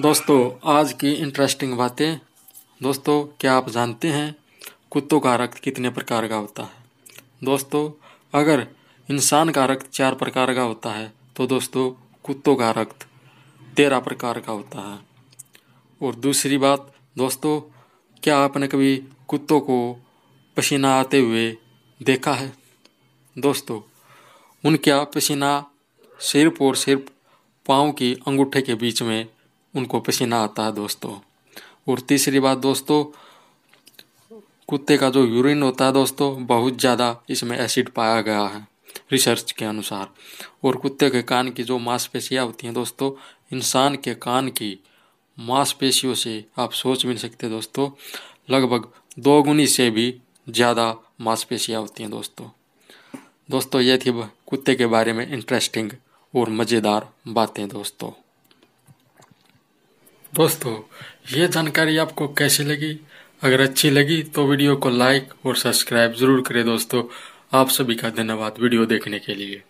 दोस्तों आज की इंटरेस्टिंग बातें दोस्तों क्या आप जानते हैं कुत्तों का रक्त कितने प्रकार का होता है दोस्तों अगर इंसान का रक्त चार प्रकार का होता है तो दोस्तों कुत्तों का रक्त तेरह प्रकार का होता है और दूसरी बात दोस्तों क्या आपने कभी कुत्तों को पसीना आते हुए देखा है दोस्तों उनका पसीना सिर्फ और सिर्फ पाँव की अंगूठे के बीच में उनको पसीना आता है दोस्तों और तीसरी बात दोस्तों कुत्ते का जो यूरिन होता है दोस्तों बहुत ज़्यादा इसमें एसिड पाया गया है रिसर्च के अनुसार और कुत्ते के कान की जो मांसपेशियाँ होती हैं दोस्तों इंसान के कान की मांसपेशियों से आप सोच भी नहीं सकते दोस्तों लगभग दो गुनी से भी ज़्यादा मांसपेशियाँ होती हैं दोस्तों दोस्तों ये थी कुत्ते के बारे में इंटरेस्टिंग और मज़ेदार बातें दोस्तों दोस्तों ये जानकारी आपको कैसी लगी अगर अच्छी लगी तो वीडियो को लाइक और सब्सक्राइब जरूर करें दोस्तों आप सभी का धन्यवाद वीडियो देखने के लिए